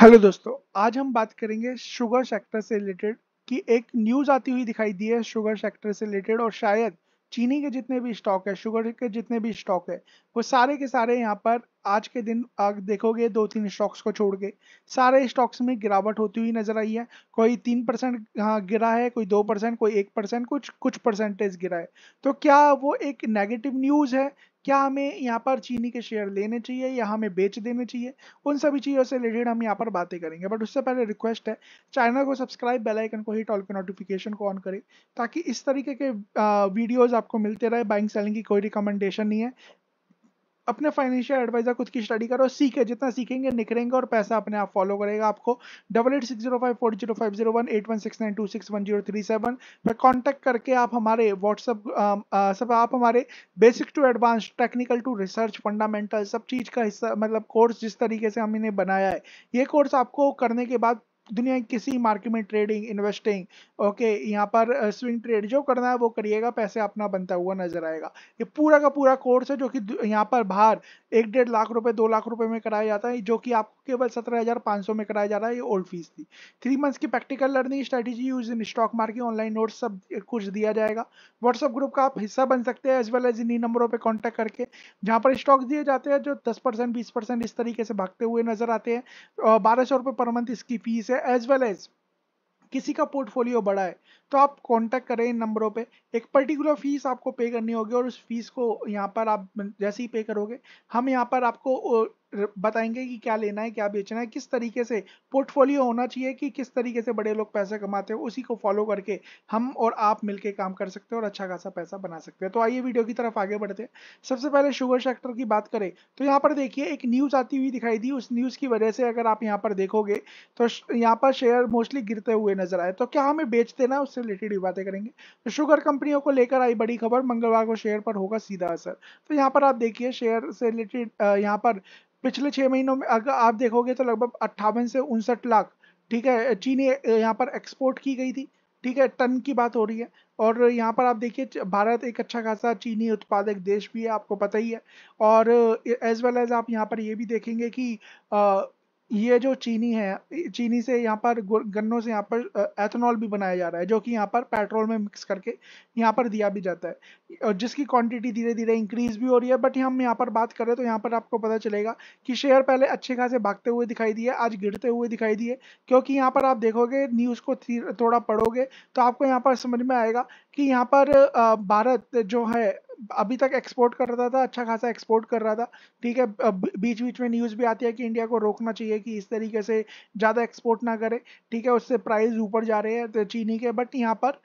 hello दोस्तों आज हम बात करेंगे शुगर सेक्टर से रिलेटेड कि एक न्यूज़ आती हुई दिखाई दी है शुगर सेक्टर से रिलेटेड और शायद चीनी के जितने भी स्टॉक है शुगर के जितने भी स्टॉक है वो सारे के सारे यहाँ पर आज के दिन आग देखोगे दो तीन स्टॉक्स को छोड़ के सारे स्टॉक्स में गिरावट होती हुई नजर आई है कोई तीन परसेंट हाँ गिरा है कोई दो परसेंट कोई एक परसेंट कुछ कुछ परसेंटेज गिरा है तो क्या वो एक नेगेटिव न्यूज़ है क्या हमें यहाँ पर चीनी के शेयर लेने चाहिए या हमें बेच देने चाहिए उन सभी चीज़ों से रिलेटेड हम यहाँ पर बातें करेंगे बट उससे पहले रिक्वेस्ट है चैनल को सब्सक्राइब बेल आइकन को हिट ऑल के नोटिफिकेशन को ऑन करें ताकि इस तरीके के वीडियोज़ आपको मिलते रहे बाइंग सेलिंग की कोई रिकमेंडेशन नहीं है अपने फाइनेंशियल एडवाइजर खुद की स्टडी करो सीखे जितना सीखेंगे निखरेंगे और पैसा अपने आप फॉलो करेगा आपको double eight six zero five four zero five zero one eight one six nine two six one zero three seven पर कॉन्टैक्ट करके आप हमारे व्हाट्सअप सब आप हमारे basic to advance technical to research fundamental सब चीज़ का हिस्सा मतलब कोर्स जिस तरीके से हमने बनाया है ये कोर्स आपको करने के बाद दुनिया की किसी मार्केट में ट्रेडिंग इन्वेस्टिंग ओके यहाँ पर स्विंग ट्रेड जो करना है वो करिएगा पैसे अपना बनता हुआ नजर आएगा ये पूरा का पूरा कोर्स है जो कि यहाँ पर बाहर एक डेढ़ लाख रुपए दो लाख रुपए में कराया जाता है जो कि आपको केवल सत्रह हज़ार पाँच सौ में कराया जा रहा है ये ओल्ड फीस थी थ्री मंथ्स की practical learning strategy use in stock market online note सब कुछ दिया जाएगा व्हाट्सअप ग्रुप का आप हिस्सा बन सकते हैं एज वेल एज इन्हीं नंबरों पर कॉन्टैक्ट करके जहाँ पर स्टॉक दिए जाते हैं जो दस परसेंट बीस परसेंट इस तरीके से भागते हुए नजर आते हैं बारह सौ रुपये पर मंथ इसकी फीस है है एज वेल एज किसी का पोर्टफोलियो बड़ा है तो आप कॉन्टैक्ट करें इन नंबरों पर एक पर्टिकुलर फीस आपको पे करनी होगी और उस फीस को यहाँ पर आप जैसे ही पे करोगे हम यहाँ पर आपको बताएंगे कि क्या लेना है क्या बेचना है किस तरीके से पोर्टफोलियो होना चाहिए कि किस तरीके से बड़े लोग पैसे कमाते हैं उसी को फॉलो करके हम और आप मिलके काम कर सकते हैं और अच्छा खासा पैसा बना सकते हैं तो आइए वीडियो की तरफ आगे बढ़ते हैं सबसे पहले शुगर सेक्टर की बात करें तो यहाँ पर देखिए एक न्यूज़ आती हुई दिखाई दी उस न्यूज़ की वजह से अगर आप यहाँ पर देखोगे तो यहाँ पर शेयर मोस्टली गिरते हुए नजर आए तो क्या हमें बेच देना उससे से रिलेटेड भी बातें करेंगे तो शुगर कंपनियों को लेकर आई बड़ी खबर मंगलवार को शेयर पर होगा सीधा असर तो यहाँ पर आप देखिए शेयर से रिलेटेड यहाँ पर पिछले छः महीनों में अगर आप देखोगे तो लगभग अट्ठावन से उनसठ लाख ठीक है चीनी यहाँ पर एक्सपोर्ट की गई थी ठीक है टन की बात हो रही है और यहाँ पर आप देखिए भारत एक अच्छा खासा चीनी उत्पादक देश भी है आपको पता ही है और एज वेल एज आप यहाँ पर ये भी देखेंगे कि ये जो चीनी है चीनी से यहाँ पर गन्नों से यहाँ पर एथेनॉल भी बनाया जा रहा है जो कि यहाँ पर पेट्रोल में मिक्स करके यहाँ पर दिया भी जाता है और जिसकी क्वांटिटी धीरे धीरे इंक्रीज भी हो रही है बट हम यहाँ पर बात करें तो यहाँ पर आपको पता चलेगा कि शेयर पहले अच्छे खासे भागते हुए दिखाई दिए आज गिरते हुए दिखाई दिए क्योंकि यहाँ पर आप देखोगे न्यूज़ को थोड़ा पढ़ोगे तो आपको यहाँ पर समझ में आएगा कि यहाँ पर भारत जो है अभी तक एक्सपोर्ट कर रहा था अच्छा खासा एक्सपोर्ट कर रहा था ठीक है बीच बीच में न्यूज़ भी आती है कि इंडिया को रोकना चाहिए कि इस तरीके से ज़्यादा एक्सपोर्ट ना करे ठीक है उससे प्राइस ऊपर जा रहे हैं तो चीनी के बट यहाँ पर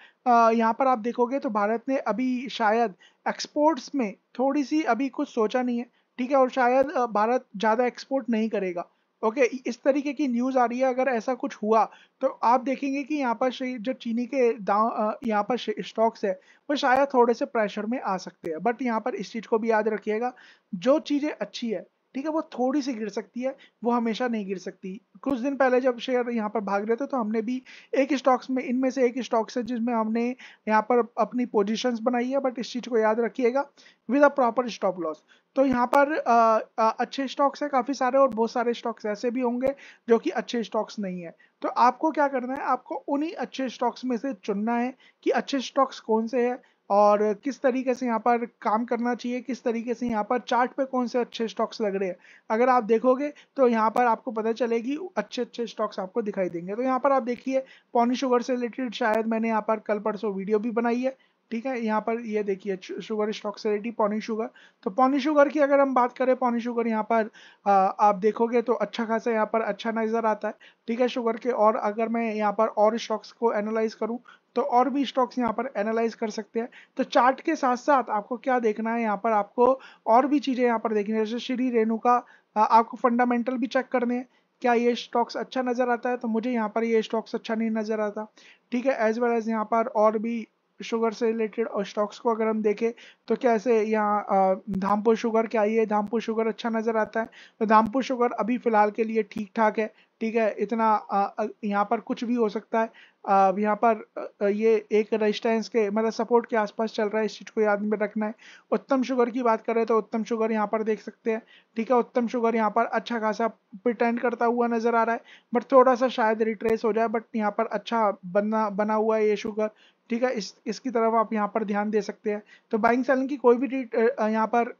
यहाँ पर आप देखोगे तो भारत ने अभी शायद एक्सपोर्ट्स में थोड़ी सी अभी कुछ सोचा नहीं है ठीक है और शायद भारत ज़्यादा एक्सपोर्ट नहीं करेगा ओके okay, इस तरीके की न्यूज़ आ रही है अगर ऐसा कुछ हुआ तो आप देखेंगे कि यहाँ पर जो चीनी के दाम यहाँ पर स्टॉक्स है वो शायद थोड़े से प्रेशर में आ सकते हैं बट यहाँ पर इस चीज़ को भी याद रखिएगा जो चीज़ें अच्छी है ठीक है वो थोड़ी सी गिर सकती है वो हमेशा नहीं गिर सकती कुछ दिन पहले जब शेयर यहाँ पर भाग रहे थे तो हमने भी एक स्टॉक्स में इनमें से एक स्टॉक्स है जिसमें हमने यहाँ पर अपनी पोजिशंस बनाई है बट इस चीज़ को याद रखिएगा with a proper stop loss तो यहाँ पर आ, आ, अच्छे स्टॉक्स है काफ़ी सारे और बहुत सारे स्टॉक्स ऐसे भी होंगे जो कि अच्छे स्टॉक्स नहीं है तो आपको क्या करना है आपको उन्हीं अच्छे स्टॉक्स में से चुनना है कि अच्छे स्टॉक्स कौन से हैं और किस तरीके से यहाँ पर काम करना चाहिए किस तरीके से यहाँ पर चार्ट पे कौन से अच्छे स्टॉक्स लग रहे हैं अगर आप देखोगे तो यहाँ पर आपको पता चलेगी अच्छे अच्छे स्टॉक्स आपको दिखाई देंगे तो यहाँ पर आप देखिए पॉनी शुगर से रिलेटेड शायद मैंने यहाँ पर कल परसों वीडियो भी बनाई है ठीक है यहाँ पर ये देखिए शुगर स्टॉक से रिलेटेड पॉनी शुगर तो पॉनी शुगर की अगर हम बात करें पॉनी शुगर यहाँ पर आ, आप देखोगे तो अच्छा खासा यहाँ पर अच्छा नज़र आता है ठीक है शुगर के और अगर मैं यहाँ पर और स्टॉक्स को एनालाइज करूँ तो और भी स्टॉक्स यहाँ पर एनालाइज कर सकते हैं तो चार्ट के साथ साथ आपको क्या देखना है यहाँ पर आपको और भी चीज़ें यहाँ पर देखनी है जैसे श्री रेणु का आपको फंडामेंटल भी चेक करने हैं क्या ये स्टॉक्स अच्छा नज़र आता है तो मुझे यहाँ पर ये स्टॉक्स अच्छा नहीं नज़र आता ठीक है एज वेल एज यहाँ पर और भी शुगर से रिलेटेड और स्टॉक्स को अगर हम देखें तो कैसे यहाँ धामपुर शुगर क्या ये धामपुर शुगर अच्छा नज़र आता है तो धामपुर शुगर अभी फ़िलहाल के लिए ठीक ठाक है ठीक है इतना यहाँ पर कुछ भी हो सकता है अब यहाँ पर ये एक रजिस्टेंस के मतलब सपोर्ट के आसपास चल रहा है इस चीज़ को याद में रखना है उत्तम शुगर की बात करें तो उत्तम शुगर यहाँ पर देख सकते हैं ठीक है उत्तम शुगर यहाँ पर अच्छा खासा प्रिटेंड करता हुआ नज़र आ रहा है बट थोड़ा सा शायद रिट्रेस हो जाए बट यहाँ पर अच्छा बना बना हुआ है ये शुगर ठीक है इस इसकी तरफ आप यहाँ पर ध्यान दे सकते हैं तो बाइंग सेलिंग की कोई भी यहाँ पर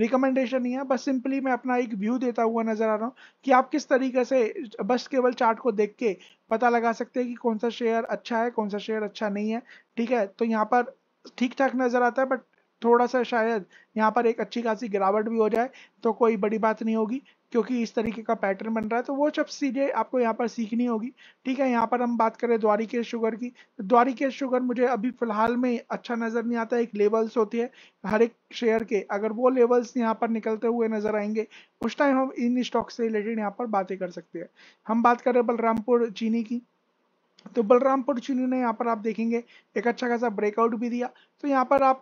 रिकमेंडेशन नहीं है बस सिंपली मैं अपना एक व्यू देता हुआ नजर आ रहा हूँ कि आप किस तरीके से बस केवल चार्ट को देख के पता लगा सकते हैं कि कौन सा शेयर अच्छा है कौन सा शेयर अच्छा नहीं है ठीक है तो यहाँ पर ठीक ठाक नजर आता है बट थोड़ा सा शायद यहाँ पर एक अच्छी खासी गिरावट भी हो जाए तो कोई बड़ी बात नहीं होगी क्योंकि इस तरीके का पैटर्न बन रहा है तो वो सब चीज़ें आपको यहाँ पर सीखनी होगी ठीक है यहाँ पर हम बात करें द्वारिकेश शुगर की तो शुगर मुझे अभी फिलहाल में अच्छा नज़र नहीं आता एक लेवल्स होती है हर एक शेयर के अगर वो लेवल्स यहाँ पर निकलते हुए नज़र आएंगे उस टाइम हम इन स्टॉक से रिलेटेड यहाँ पर बातें कर सकते हैं हम बात करें बलरामपुर चीनी की तो बलरामपुर चीनी ने यहाँ पर आप देखेंगे एक अच्छा खासा ब्रेकआउट भी दिया तो यहाँ पर आप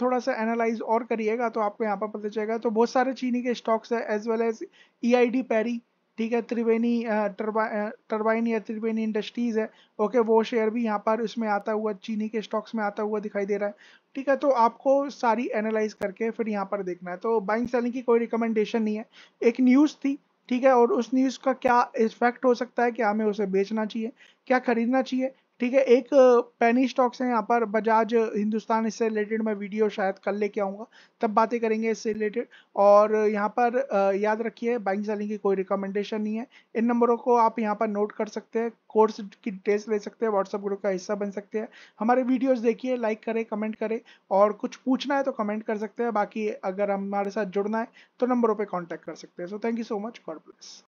थोड़ा सा एनालाइज और करिएगा तो आपको यहाँ पर पता चलेगा तो बहुत सारे चीनी के स्टॉक्स है as well as E I D Parry ठीक है त्रिवेणी टर्बाइन या त्रिवेणी इंडस्ट्रीज है ओके वो शेयर भी यहाँ पर इसमें आता हुआ चीनी के स्टॉक्स में आता हुआ दिखाई दे रहा है ठीक है तो आपको सारी एनालाइज करके फिर यहाँ पर देखना है तो बाइंग सेलिंग की कोई रिकमेंडेशन नहीं है एक न्यूज़ थी ठीक है और उस न्यूज़ का क्या इफेक्ट हो सकता है कि हमें उसे बेचना चाहिए क्या खरीदना चाहिए ठीक है एक पैनी स्टॉक्स है यहाँ पर बजाज हिंदुस्तान इससे रिलेटेड मैं वीडियो शायद कल लेके आऊँगा तब बातें करेंगे इससे रिलेटेड और यहाँ पर याद रखिए बाइंग सेलिंग की कोई रिकमेंडेशन नहीं है इन नंबरों को आप यहाँ पर नोट कर सकते हैं कोर्स की डिटेल्स ले सकते हैं व्हाट्सअप ग्रुप का हिस्सा बन सकते हैं हमारे वीडियोज़ देखिए लाइक करें कमेंट करें और कुछ पूछना है तो कमेंट कर सकते हैं बाकी अगर हमारे साथ जुड़ना है तो नंबरों पर कॉन्टैक्ट कर सकते हैं so thank you so much god bless